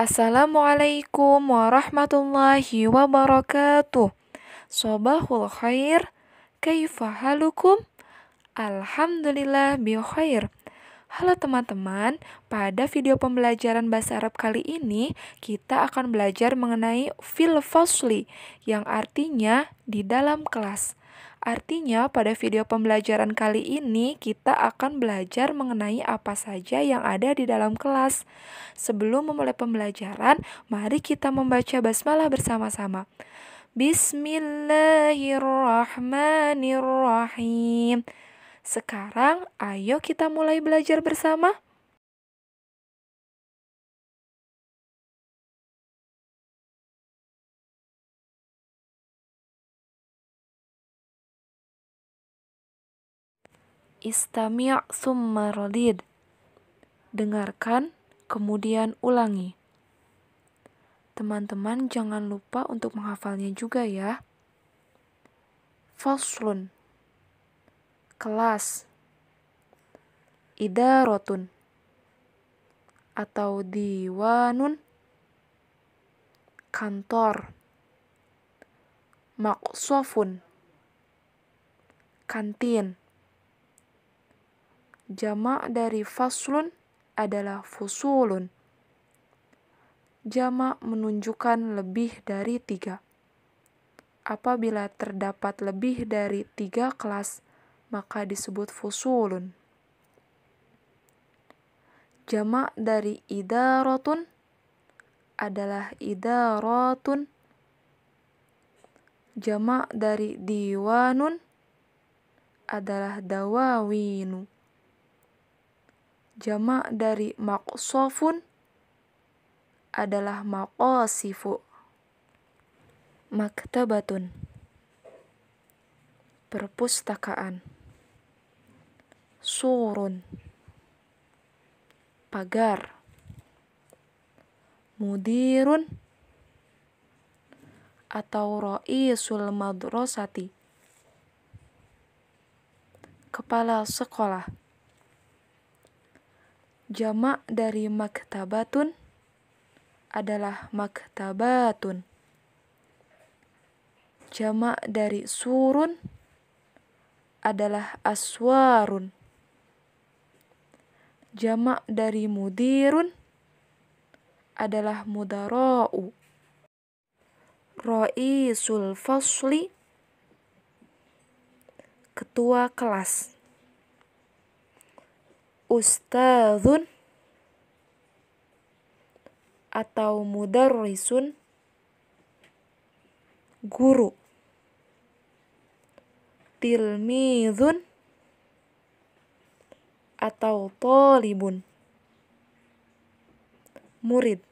Assalamualaikum warahmatullahi wabarakatuh. Sobahul khair, kaifahalukum? Alhamdulillah bi khair. Halo teman-teman, pada video pembelajaran bahasa Arab kali ini kita akan belajar mengenai fil yang artinya di dalam kelas. Artinya, pada video pembelajaran kali ini kita akan belajar mengenai apa saja yang ada di dalam kelas. Sebelum memulai pembelajaran, mari kita membaca basmalah bersama-sama. Bismillahirrahmanirrahim. Sekarang, ayo kita mulai belajar bersama. Istami' summa radid. Dengarkan, kemudian ulangi. Teman-teman jangan lupa untuk menghafalnya juga ya. Faslun Kelas Idarotun Atau diwanun Kantor Maksofun Kantin Jamak dari faslun adalah fusulun. Jamak menunjukkan lebih dari tiga. Apabila terdapat lebih dari tiga kelas, maka disebut fusulun. Jamak dari idarotun adalah idarotun. Jamak dari diwanun adalah dawawinu Jamak dari maqsofun adalah maqasifu. Maktabatun Perpustakaan Surun Pagar Mudirun atau Ro'isul Madrasati Kepala Sekolah Jamak dari maktabatun adalah maktabatun. Jamak dari surun adalah aswarun. Jamak dari mudirun adalah mudara'u. Ro'isul fasli Ketua kelas ustadzun atau mudarrisun guru tilmidun atau tolibun murid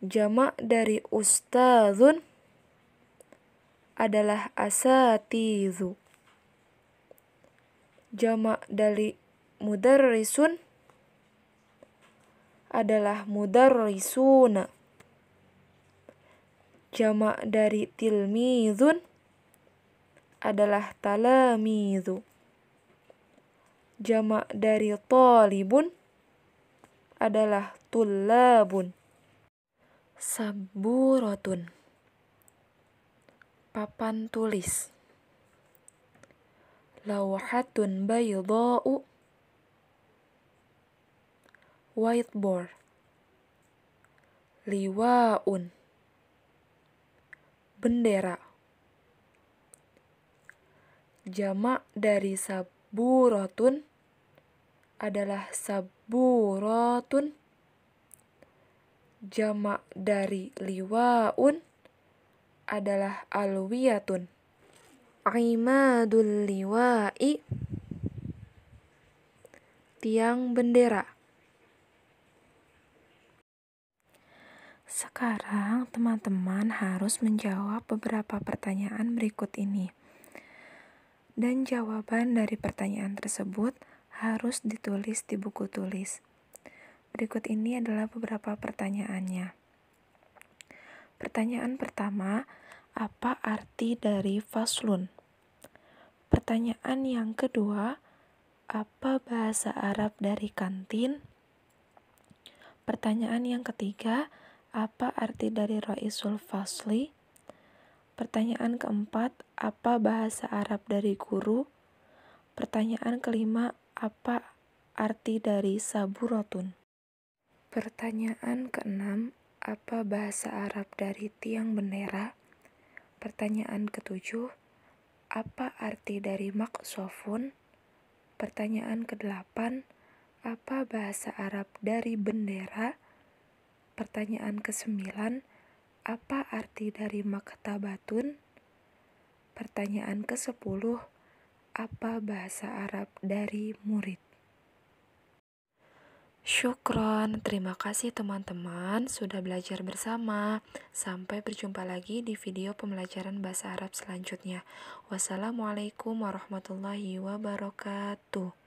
jamak dari ustadzun adalah asatizu Jama dari mudarrisun adalah mudarrisuna. Jama dari tilmizun adalah talamizu. Jama dari talibun adalah tullabun. Saburotun. Papan tulis. Lawhatun baydha'u Whiteboard Liwaun Bendera Jamak dari saburotun adalah saburotun Jamak dari liwaun adalah alwiyatun Imadul liwa'i tiang bendera. Sekarang teman-teman harus menjawab beberapa pertanyaan berikut ini. Dan jawaban dari pertanyaan tersebut harus ditulis di buku tulis. Berikut ini adalah beberapa pertanyaannya. Pertanyaan pertama, apa arti dari faslun? Pertanyaan yang kedua, apa bahasa Arab dari kantin? Pertanyaan yang ketiga, apa arti dari Raisul Fasli? Pertanyaan keempat, apa bahasa Arab dari guru? Pertanyaan kelima, apa arti dari saburotun? Pertanyaan keenam, apa bahasa Arab dari tiang bendera? Pertanyaan ketujuh, apa arti dari maksofun? Pertanyaan ke-8. Apa bahasa Arab dari bendera? Pertanyaan ke-9. Apa arti dari maktabatun? Pertanyaan ke-10. Apa bahasa Arab dari murid? Syukron, terima kasih teman-teman sudah belajar bersama. Sampai berjumpa lagi di video pembelajaran bahasa Arab selanjutnya. Wassalamualaikum warahmatullahi wabarakatuh.